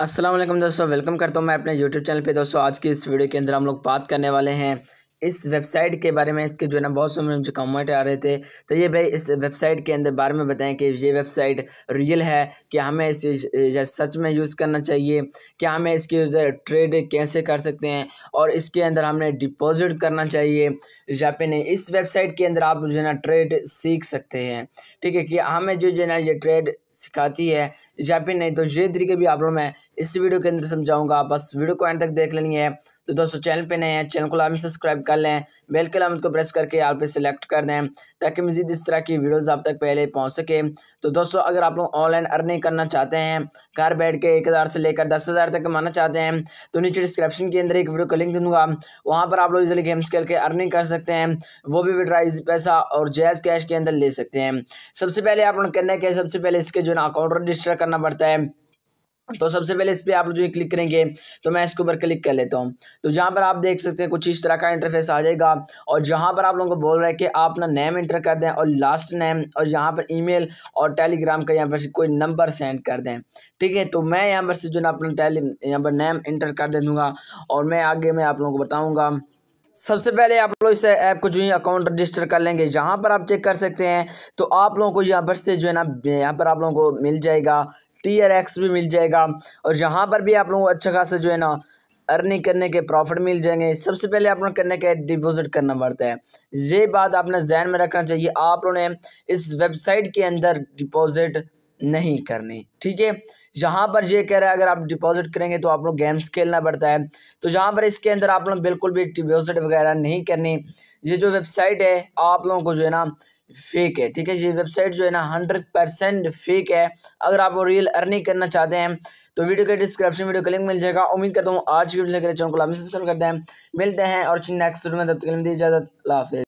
असलम दोस्तों वेलकम करता हूँ मैं अपने यूट्यूब चैनल पे दोस्तों आज की इस वीडियो के अंदर हम लोग बात करने वाले हैं इस वेबसाइट के बारे में इसके जो है ना बहुत से मुझे कमेंट आ रहे थे तो ये भाई इस वेबसाइट के अंदर बारे में बताएं कि ये वेबसाइट रियल है कि हमें इसे सच में यूज़ करना चाहिए क्या हमें इसके उधर ट्रेड कैसे कर सकते हैं और इसके अंदर हमने डिपॉजिट करना चाहिए या फिर नहीं इस वेबसाइट के अंदर आप जो है ना ट्रेड सीख सकते हैं ठीक है कि हमें जो है ना ये ट्रेड सिखाती है या फिर नहीं तो ये तरीके भी आप लोग मैं इस वीडियो के अंदर समझाऊंगा आप बस वीडियो को एंड तक देख लेनी है तो दोस्तों चैनल पे नए हैं चैनल को लाभ सब्सक्राइब कर लें बेल के लामत को प्रेस करके आप पे सिलेक्ट कर दें ताकि मजीद इस तरह की वीडियोज़ आप तक पहले पहुँच सके तो दोस्तों अगर आप लोग ऑनलाइन अर्निंग करना चाहते हैं घर बैठ के एक हज़ार से लेकर दस हज़ार तक कमाना चाहते हैं तो नीचे डिस्क्रिप्शन के अंदर एक वीडियो का लिंक दूंगा वहाँ पर आप लोग इजिली गेम्स खेल के अर्निंग कर सकते हैं वो भी विड्रा पैसा और जैज़ कैश के अंदर ले सकते हैं सबसे पहले आप लोग करने क्या सबसे पहले इसके जो है ना अकाउंट रजिस्टर करना पड़ता है तो सबसे पहले इस पर आप जो क्लिक करेंगे तो मैं इसके ऊपर क्लिक कर लेता हूँ तो जहाँ पर आप देख सकते हैं कुछ इस तरह का इंटरफेस आ जाएगा और जहाँ पर आप लोगों को बोल रहा है कि आप अपना नेम इंटर कर दें और लास्ट नेम और यहाँ पर ईमेल और टेलीग्राम का यहाँ पर कोई नंबर सेंड कर दें ठीक है तो मैं यहाँ पर से जो ना अपना टेली यहाँ पर नेम इंटर कर दे दूँगा और मैं आगे मैं आप लोगों को बताऊँगा सबसे पहले आप लोग इस ऐप को जो है अकाउंट रजिस्टर कर लेंगे यहाँ पर आप चेक कर सकते हैं तो आप लोगों को यहाँ पर से जो है ना यहाँ पर आप लोगों को मिल जाएगा टी आर एक्स भी मिल जाएगा और यहाँ पर भी आप लोगों को अच्छा खासा जो है ना अर्निंग करने के प्रॉफिट मिल जाएंगे सबसे पहले आप लोग करने के डिपॉजिट करना पड़ता है ये बात आपने जहन में रखना चाहिए आप लोगों ने इस वेबसाइट के अंदर डिपॉजिट नहीं करनी ठीक है यहाँ पर ये कह रहा है अगर आप डिपॉजिट करेंगे तो आप लोग गेम्स खेलना पड़ता है तो जहाँ पर इसके अंदर आप लोग बिल्कुल भी डिपॉजिट वगैरह नहीं करनी ये जो वेबसाइट है आप लोगों को जो है ना फेक है ठीक है ये वेबसाइट जो है ना हंड्रेड परसेंट फेक है अगर आप रियल अर्निंग करना चाहते हैं तो वीडियो के डिस्क्रिप्शन वीडियो का लिंक मिल जाएगा उम्मीद करता हूँ आज की वीडियो लेकर चैनल को लाभ सब्सक्राइब करते हैं मिलते हैं और नेक्स्ट वीडियो में तब तक इजाजत लाफिज